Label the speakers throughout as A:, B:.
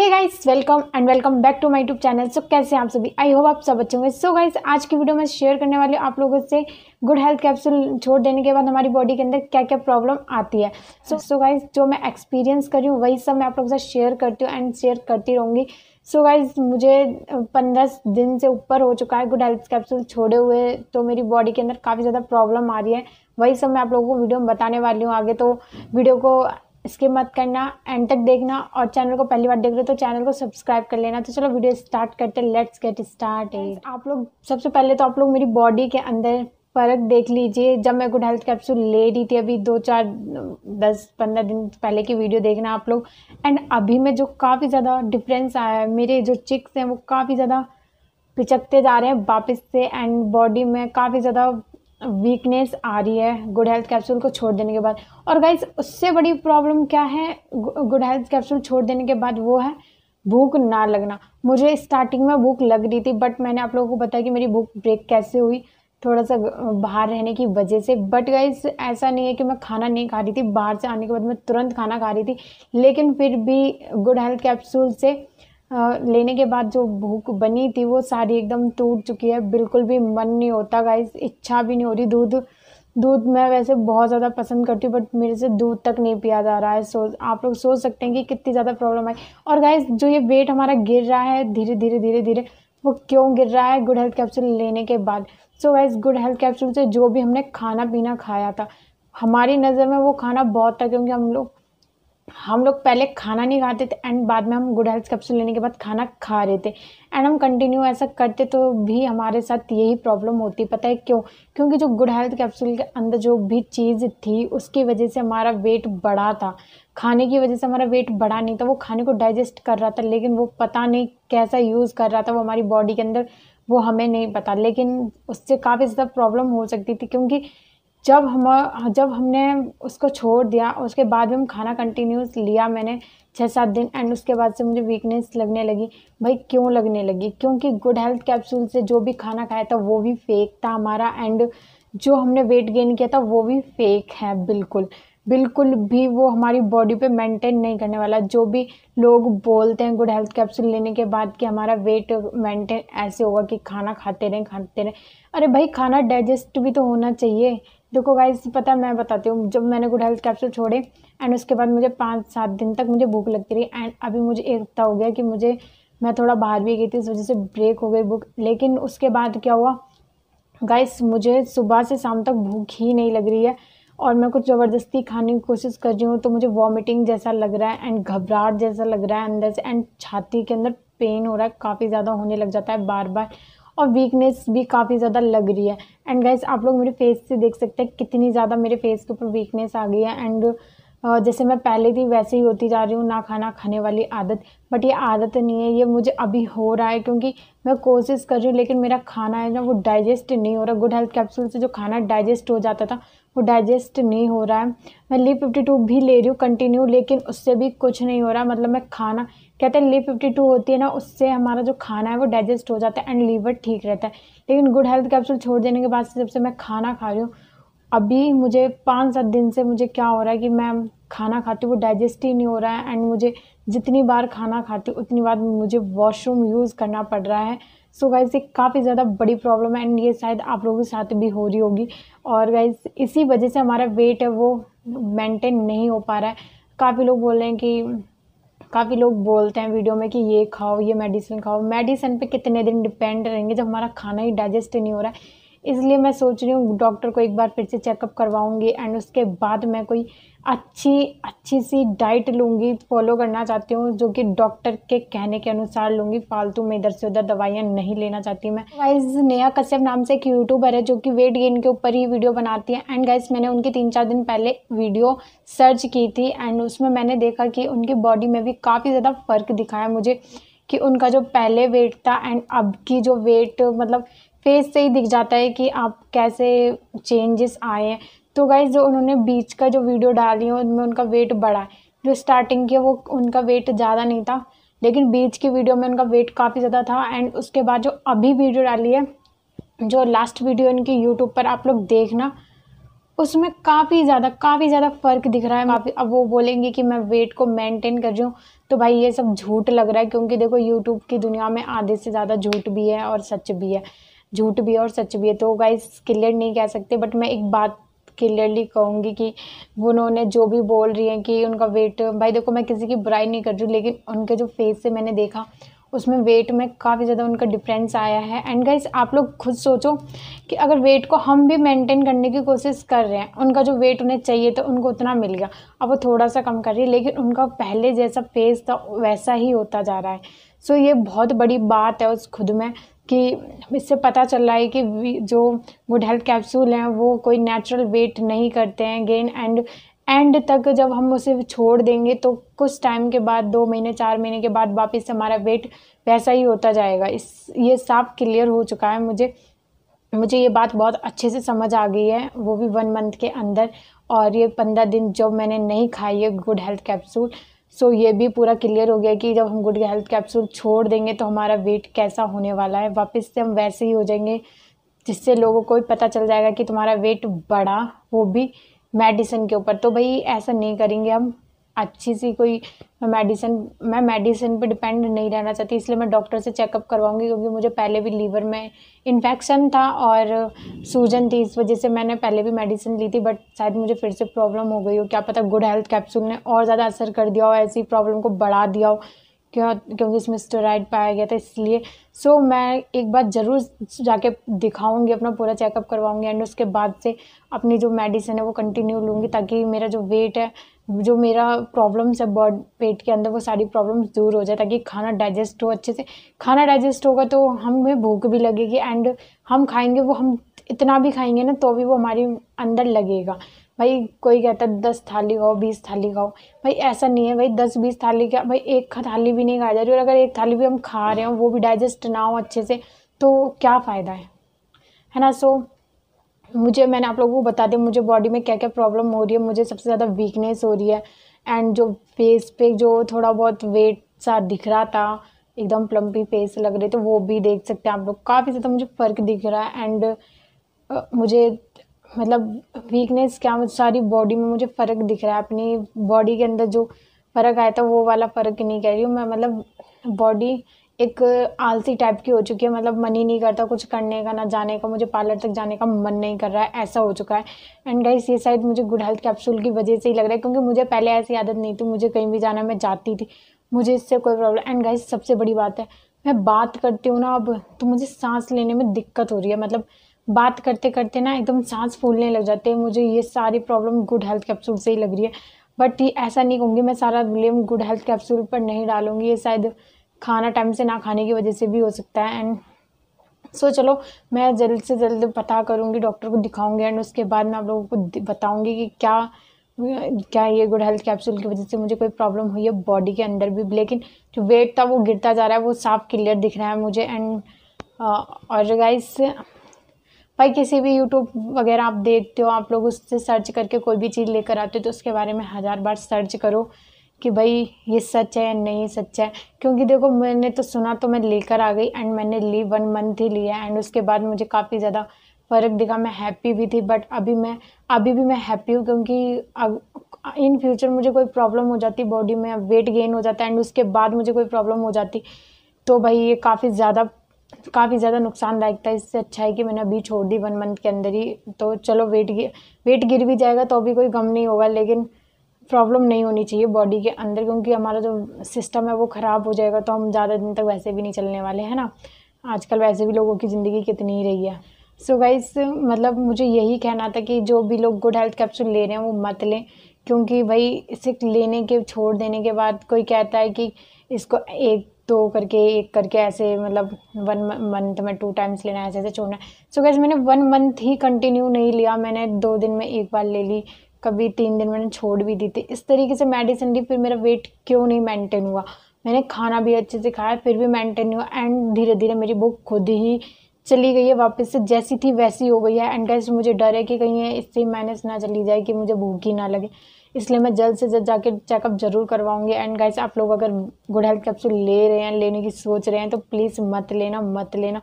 A: hey guys welcome and welcome back to my YouTube channel so कैसे हैं आप सभी आई होप आप सब अच्छे होंगे सो गाइस आज की वीडियो में शेयर करने वाले आप लोगों से गुड हेल्थ कैप्सूल छोड़ देने के बाद हमारी बॉडी के अंदर क्या क्या प्रॉब्लम आती है सो सो गाइस जो मैं एक्सपीरियंस करी हूँ वही सब मैं आप लोगों के साथ शेयर करती हूँ एंड शेयर करती रहूँगी सो so गाइज मुझे पंद्रह दिन से ऊपर हो चुका है गुड हेल्थ कैप्सूल छोड़े हुए तो मेरी बॉडी के अंदर काफ़ी ज़्यादा प्रॉब्लम आ रही है वही सब मैं आप लोगों को वीडियो में बताने वाली हूँ आगे तो वीडियो को स्किप मत करना एंड तक देखना और चैनल को पहली बार देख रहे हो तो चैनल को सब्सक्राइब कर लेना तो चलो वीडियो स्टार्ट करते लेट्स गेट स्टार्ट आप लोग सबसे पहले तो आप लोग मेरी बॉडी के अंदर फ़र्क देख लीजिए जब मैं गुड हेल्थ कैप्सूल ले रही थी अभी दो चार दस पंद्रह दिन पहले की वीडियो देखना आप लोग एंड अभी में जो काफ़ी ज़्यादा डिफरेंस आया है मेरे जो चिक्स हैं वो काफ़ी ज़्यादा पिचकते जा रहे हैं वापस से एंड बॉडी में काफ़ी ज़्यादा वीकनेस आ रही है गुड हेल्थ कैप्सूल को छोड़ देने के बाद और गाइज उससे बड़ी प्रॉब्लम क्या है गुड हेल्थ कैप्सूल छोड़ देने के बाद वो है भूख ना लगना मुझे स्टार्टिंग में भूख लग रही थी बट मैंने आप लोगों को बताया कि मेरी भूख ब्रेक कैसे हुई थोड़ा सा बाहर रहने की वजह से बट गाइज ऐसा नहीं है कि मैं खाना नहीं खा रही थी बाहर से आने के बाद मैं तुरंत खाना खा रही थी लेकिन फिर भी गुड हेल्थ कैप्सूल से लेने के बाद जो भूख बनी थी वो सारी एकदम टूट चुकी है बिल्कुल भी मन नहीं होता गाइस इच्छा भी नहीं हो रही दूध दूध मैं वैसे बहुत ज़्यादा पसंद करती हूँ बट मेरे से दूध तक नहीं पिया जा रहा है सो आप लोग सोच सकते हैं कि कितनी ज़्यादा प्रॉब्लम आई और गाइस जो ये वेट हमारा गिर रहा है धीरे धीरे धीरे धीरे वो क्यों गिर रहा है गुड हेल्थ कैप्सूल लेने के बाद so guys good health capsule से जो भी हमने खाना पीना खाया था हमारी नज़र में वो खाना बहुत था क्योंकि हम लोग हम लोग पहले खाना नहीं खाते थे एंड बाद में हम गुड हेल्थ कैप्सूल लेने के बाद खाना खा रहे थे एंड हम कंटिन्यू ऐसा करते तो भी हमारे साथ यही प्रॉब्लम होती पता है क्यों क्योंकि जो गुड हेल्थ कैप्सूल के अंदर जो भी चीज़ थी उसकी वजह से हमारा वेट बढ़ा था खाने की वजह से हमारा वेट बढ़ा नहीं था वो खाने को डाइजेस्ट कर रहा था लेकिन वो पता नहीं कैसा यूज़ कर रहा था वो हमारी बॉडी के अंदर वो हमें नहीं पता लेकिन उससे काफ़ी ज़्यादा प्रॉब्लम हो सकती थी क्योंकि जब हम जब हमने उसको छोड़ दिया उसके बाद भी हम खाना कंटिन्यूस लिया मैंने छः सात दिन एंड उसके बाद से मुझे वीकनेस लगने लगी भाई क्यों लगने लगी क्योंकि गुड हेल्थ कैप्सूल से जो भी खाना खाया था वो भी फेक था हमारा एंड जो हमने वेट गेन किया था वो भी फेक है बिल्कुल बिल्कुल भी वो हमारी बॉडी पे मेंटेन नहीं करने वाला जो भी लोग बोलते हैं गुड हेल्थ कैप्सूल लेने के बाद कि हमारा वेट मेंटेन ऐसे होगा कि खाना खाते रहें खाते रहें अरे भाई खाना डाइजेस्ट भी तो होना चाहिए देखो गाइस पता है मैं बताती हूँ जब मैंने गुड हेल्थ कैप्सूल छोड़े एंड उसके बाद मुझे पाँच सात दिन तक मुझे भूख लगती रही एंड अभी मुझे एक हफ्ता हो गया कि मुझे मैं थोड़ा बाहर भी गई थी इस वजह से ब्रेक हो गई भूख लेकिन उसके बाद क्या हुआ गाइस मुझे सुबह से शाम तक भूख ही नहीं लग रही है और मैं कुछ ज़बरदस्ती खाने की कोशिश कर रही हूँ तो मुझे वॉमिटिंग जैसा लग रहा है एंड घबराहट जैसा लग रहा है अंदर से एंड छाती के अंदर पेन हो रहा है काफ़ी ज़्यादा होने लग जाता है बार बार और वीकनेस भी काफ़ी ज़्यादा लग रही है एंड गाइज आप लोग मेरे फेस से देख सकते हैं कितनी ज़्यादा मेरे फेस के ऊपर वीकनेस आ गई है एंड जैसे मैं पहले थी वैसे ही होती जा रही हूँ ना खाना खाने वाली आदत बट ये आदत नहीं है ये मुझे अभी हो रहा है क्योंकि मैं कोशिश कर रही हूँ लेकिन मेरा खाना है ना वो डाइजेस्ट नहीं हो रहा गुड हेल्थ कैप्सूल से जो खाना डाइजेस्ट हो जाता था वो डाइजेस्ट नहीं हो रहा है मैं ली फिफ्टी टू भी ले रही हूँ कंटिन्यू लेकिन उससे भी कुछ नहीं हो रहा मतलब मैं खाना कहते हैं लीव फिफ्टी टू होती है ना उससे हमारा जो खाना है वो डाइजेस्ट हो जाता है एंड लीवर ठीक रहता है लेकिन गुड हेल्थ कैप्सूल छोड़ देने के बाद से जब से मैं खाना खा रही हूँ अभी मुझे पाँच सात दिन से मुझे क्या हो रहा है कि मैं खाना खाती हूँ वो डाइजेस्ट ही नहीं हो रहा है एंड मुझे जितनी बार खाना खाती हूँ उतनी बार मुझे वॉशरूम यूज़ करना पड़ रहा है सो so गाइज़ ये काफ़ी ज़्यादा बड़ी प्रॉब्लम है एंड ये शायद आप लोगों के साथ भी हो रही होगी और गाइज़ इसी वजह से हमारा वेट है वो मेंटेन नहीं हो पा रहा है काफ़ी लोग बोल रहे हैं कि काफ़ी लोग बोलते हैं वीडियो में कि ये खाओ ये मेडिसिन खाओ मेडिसिन पे कितने दिन डिपेंड रहेंगे जब हमारा खाना ही डाइजेस्ट नहीं हो रहा है इसलिए मैं सोच रही हूँ डॉक्टर को एक बार फिर से चेकअप करवाऊँगी एंड उसके बाद मैं कोई अच्छी अच्छी सी डाइट लूँगी फॉलो करना चाहती हूँ जो कि डॉक्टर के कहने के अनुसार लूँगी फालतू में इधर से उधर दवाइयाँ नहीं लेना चाहती मैं गाइज नेहा कश्यप नाम से एक यूट्यूबर है जो कि वेट गेन के ऊपर ही वीडियो बनाती है एंड गाइज मैंने उनकी तीन चार दिन पहले वीडियो सर्च की थी एंड उसमें मैंने देखा कि उनकी बॉडी में भी काफ़ी ज़्यादा फ़र्क दिखाया मुझे कि उनका जो पहले वेट था एंड अब की जो वेट मतलब फेस से ही दिख जाता है कि आप कैसे चेंजेस आए हैं तो गाइज जो उन्होंने बीच का जो वीडियो डाली है उनमें उनका वेट बढ़ा है जो स्टार्टिंग की वो उनका वेट ज़्यादा नहीं था लेकिन बीच की वीडियो में उनका वेट काफ़ी ज़्यादा था एंड उसके बाद जो अभी वीडियो डाली है जो लास्ट वीडियो इनकी यूट्यूब पर आप लोग देखना उसमें काफ़ी ज़्यादा काफ़ी ज़्यादा फ़र्क दिख रहा है अब वो बोलेंगे कि मैं वेट को मेंटेन कर रही हूँ तो भाई ये सब झूठ लग रहा है क्योंकि देखो यूट्यूब की दुनिया में आधे से ज़्यादा झूठ भी है और सच भी है झूठ भी है और सच भी है तो गाइस क्लियर नहीं कह सकते बट मैं एक बात क्लियरली कहूँगी कि उन्होंने जो भी बोल रही हैं कि उनका वेट भाई देखो मैं किसी की बुराई नहीं कर रही लेकिन उनके जो फेस से मैंने देखा उसमें वेट में काफ़ी ज़्यादा उनका डिफरेंस आया है एंड गाइस आप लोग खुद सोचो कि अगर वेट को हम भी मेंटेन करने की कोशिश कर रहे हैं उनका जो वेट उन्हें चाहिए तो उनको उतना मिल गया अब वो थोड़ा सा कम कर रही है लेकिन उनका पहले जैसा फेस था वैसा ही होता जा रहा है सो so, ये बहुत बड़ी बात है उस खुद में कि इससे पता चल रहा है कि जो गुड हेल्थ कैप्सूल हैं वो कोई नेचुरल वेट नहीं करते हैं गेन एंड एंड तक जब हम उसे छोड़ देंगे तो कुछ टाइम के बाद दो महीने चार महीने के बाद वापस हमारा वेट वैसा ही होता जाएगा इस ये साफ क्लियर हो चुका है मुझे मुझे ये बात बहुत अच्छे से समझ आ गई है वो भी वन मंथ के अंदर और ये पंद्रह दिन जब मैंने नहीं खाई है good health capsule so so, ये भी पूरा क्लियर हो गया कि जब हम गुड हेल्थ कैप्सूल छोड़ देंगे तो हमारा वेट कैसा होने वाला है वापस से हम वैसे ही हो जाएंगे जिससे लोगों को भी पता चल जाएगा कि तुम्हारा वेट बढ़ा वो भी मेडिसिन के ऊपर तो भाई ऐसा नहीं करेंगे हम अच्छी सी कोई मैं मेडिसिन मैं मेडिसिन पे डिपेंड नहीं रहना चाहती इसलिए मैं डॉक्टर से चेकअप करवाऊंगी क्योंकि मुझे पहले भी लीवर में इन्फेक्शन था और सूजन थी इस वजह से मैंने पहले भी मेडिसिन ली थी बट शायद मुझे फिर से प्रॉब्लम हो गई हो क्या पता गुड हेल्थ कैप्सूल ने और ज़्यादा असर कर दिया हो ऐसी प्रॉब्लम को बढ़ा दिया हो क्यों क्योंकि इसमें स्टोराइड पाया गया था इसलिए सो so, मैं एक बार ज़रूर जाके दिखाऊंगी अपना पूरा चेकअप करवाऊंगी एंड उसके बाद से अपनी जो मेडिसिन है वो कंटिन्यू लूँगी ताकि मेरा जो वेट है जो मेरा प्रॉब्लम्स है बॉड पेट के अंदर वो सारी प्रॉब्लम्स दूर हो जाए ताकि खाना डाइजेस्ट हो अच्छे से खाना डाइजेस्ट होगा तो हमें भूख भी लगेगी एंड हम खाएंगे वो हम इतना भी खाएंगे ना तो भी वो हमारे अंदर लगेगा भाई कोई कहता है दस थाली खाओ बीस थाली खाओ भाई ऐसा नहीं है भाई दस बीस थाली क्या भाई एक थाली भी नहीं खाई जा रही और अगर एक थाली भी हम खा रहे हो वो भी डाइजेस्ट ना हो अच्छे से तो क्या फ़ायदा है है ना सो मुझे मैंने आप लोगों को बता दिया मुझे बॉडी में क्या क्या प्रॉब्लम हो रही है मुझे सबसे ज़्यादा वीकनेस हो रही है एंड जो फेस पे जो थोड़ा बहुत वेट सा दिख रहा था एकदम प्लम्पी फेस लग रही थे तो वो भी देख सकते हैं आप लोग काफ़ी ज़्यादा मुझे फ़र्क दिख रहा है एंड मुझे मतलब वीकनेस क्या मुझे मतलब सारी बॉडी में मुझे फ़र्क दिख रहा है अपनी बॉडी के अंदर जो फ़र्क आया था वो वाला फ़र्क नहीं कह रही हूँ मैं मतलब बॉडी एक आलसी टाइप की हो चुकी है मतलब मन ही नहीं करता कुछ करने का ना जाने का मुझे पार्लर तक जाने का मन नहीं कर रहा है ऐसा हो चुका है एंड गाइस ये शायद मुझे गुड हेल्थ कैप्सूल की वजह से ही लग रहा है क्योंकि मुझे पहले ऐसी आदत नहीं थी मुझे कहीं भी जाना मैं जाती थी मुझे इससे कोई प्रॉब्लम एंड गाइस सबसे बड़ी बात है मैं बात करती हूँ ना अब तो मुझे सांस लेने में दिक्कत हो रही है मतलब बात करते करते ना एकदम सांस फूलने लग जाते हैं मुझे ये सारी प्रॉब्लम गुड हेल्थ कैप्सूल से ही लग रही है बट ऐसा नहीं कहूँगी मैं सारा ब्लेम गुड हेल्थ कैप्सूल पर नहीं डालूँगी ये शायद खाना टाइम से ना खाने की वजह से भी हो सकता है एंड सो so, चलो मैं जल्द से जल्द पता करूँगी डॉक्टर को दिखाऊँगी एंड उसके बाद मैं आप लोगों को बताऊँगी कि क्या क्या ये गुड हेल्थ कैप्सूल की वजह से मुझे कोई प्रॉब्लम हुई है बॉडी के अंदर भी लेकिन जो वेट था वो गिरता जा रहा है वो साफ क्लियर दिख रहा है मुझे एंड uh, और गाइस भाई किसी भी यूट्यूब वगैरह आप देखते हो आप लोग उससे सर्च करके कोई भी चीज़ लेकर आते हो तो उसके बारे में हज़ार बार सर्च करो कि भाई ये सच है या नहीं सच है क्योंकि देखो मैंने तो सुना तो मैं लेकर आ गई एंड मैंने ली वन मंथ ही लिया एंड उसके बाद मुझे काफ़ी ज़्यादा फ़र्क दिखा मैं हैप्पी भी थी बट अभी मैं अभी भी मैं हैप्पी हूँ क्योंकि अब इन फ्यूचर मुझे कोई प्रॉब्लम हो जाती बॉडी में वेट गेन हो जाता है एंड उसके बाद मुझे कोई प्रॉब्लम हो जाती तो भाई ये काफ़ी ज़्यादा काफ़ी ज़्यादा नुकसानदायक था इससे अच्छा है कि मैंने अभी छोड़ दी वन मंथ के अंदर ही तो चलो वेट वेट गिर भी जाएगा तो भी कोई गम नहीं होगा लेकिन प्रॉब्लम नहीं होनी चाहिए बॉडी के अंदर क्योंकि हमारा जो सिस्टम है वो ख़राब हो जाएगा तो हम ज़्यादा दिन तक वैसे भी नहीं चलने वाले हैं ना आजकल वैसे भी लोगों की ज़िंदगी कितनी ही रही है सो so गाइस मतलब मुझे यही कहना था कि जो भी लोग गुड हेल्थ कैप्सूल ले रहे हैं वो मत लें क्योंकि भाई इसे लेने के छोड़ देने के बाद कोई कहता है कि इसको एक दो तो करके एक करके ऐसे मतलब वन मंथ में टू टाइम्स लेना है ऐसे ऐसे छोड़ना है सो so गैस मैंने वन मंथ ही कंटिन्यू नहीं लिया मैंने दो दिन में एक बार ले ली कभी तीन दिन मैंने छोड़ भी दी थी इस तरीके से मेडिसिन ली फिर मेरा वेट क्यों नहीं मेंटेन हुआ मैंने खाना भी अच्छे से खाया फिर भी मेंटेन हुआ एंड धीरे धीरे मेरी बुक खुद ही चली गई है वापस से जैसी थी वैसी हो गई है एंड गैस मुझे डर है कि कहीं इससे मैनेज ना चली जाए कि मुझे भूख ही ना लगे इसलिए मैं जल्द से जल्द जाके चेकअप जरूर करवाऊंगी एंड गाइस आप लोग अगर गुड हेल्थ कैप्सूल ले रहे हैं लेने की सोच रहे हैं तो प्लीज़ मत लेना मत लेना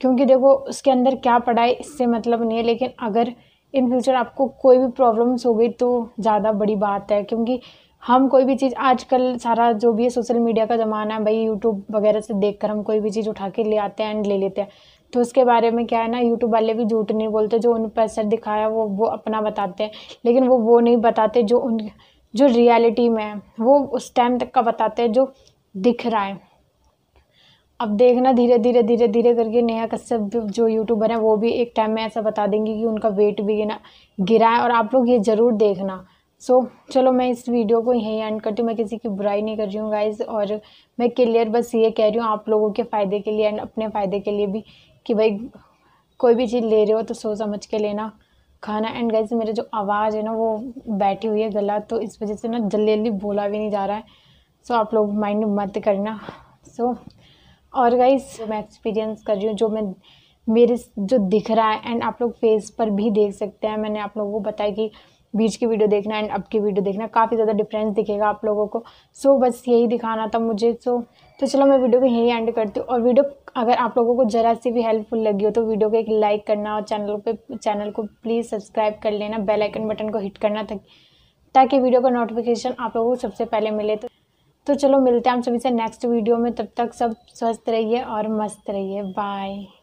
A: क्योंकि देखो उसके अंदर क्या पड़ा है इससे मतलब नहीं है लेकिन अगर इन फ्यूचर आपको कोई भी प्रॉब्लम्स हो गई तो ज़्यादा बड़ी बात है क्योंकि हम कोई भी चीज़ आजकल सारा जो भी है सोशल मीडिया का ज़माना है भाई यूट्यूब वगैरह से देखकर हम कोई भी चीज़ उठा के ले आते हैं एंड ले लेते हैं तो उसके बारे में क्या है ना यूट्यूब वाले भी झूठ नहीं बोलते जो उन पर असर दिखाया वो वो अपना बताते हैं लेकिन वो वो नहीं बताते जो उन जो रियलिटी में है वो उस टाइम तक का बताते हैं जो दिख रहा है अब देखना धीरे धीरे धीरे धीरे करके नेहा कश्यप जो यूट्यूबर हैं वो भी एक टाइम में ऐसा बता देंगे कि उनका वेट भी गिना गिरा है और आप लोग ये ज़रूर देखना सो so, चलो मैं इस वीडियो को यहीं एंड करती हूँ मैं किसी की बुराई नहीं कर रही हूँ गाइज और मैं क्लियर बस ये कह रही हूँ आप लोगों के फ़ायदे के लिए एंड अपने फ़ायदे के लिए भी कि भाई कोई भी चीज़ ले रहे हो तो सोच समझ के लेना खाना एंड गैस मेरा जो आवाज़ है ना वो बैठी हुई है गला तो इस वजह से ना जल्दी जल्दी बोला भी नहीं जा रहा है सो आप लोग माइंड मत करना सो और गाइस मैं एक्सपीरियंस कर रही हूँ जो मैं मेरे जो दिख रहा है एंड आप लोग फेस पर भी देख सकते हैं मैंने आप लोगों को बताया कि बीच की वीडियो देखना एंड अब की वीडियो देखना काफ़ी ज़्यादा डिफरेंस दिखेगा आप लोगों को सो so, बस यही दिखाना था मुझे सो so, तो चलो मैं वीडियो को यहीं एंड करती हूँ और वीडियो अगर आप लोगों को ज़रा सी भी हेल्पफुल लगी हो तो वीडियो को एक लाइक करना और चैनल पे चैनल को प्लीज़ सब्सक्राइब कर लेना बेल आइकन बटन को हिट करना ताकि वीडियो का नोटिफिकेशन आप लोगों को सबसे पहले मिले तो तो चलो मिलते हैं हम सभी से नेक्स्ट वीडियो में तब तक सब स्वस्थ रहिए और मस्त रहिए बाय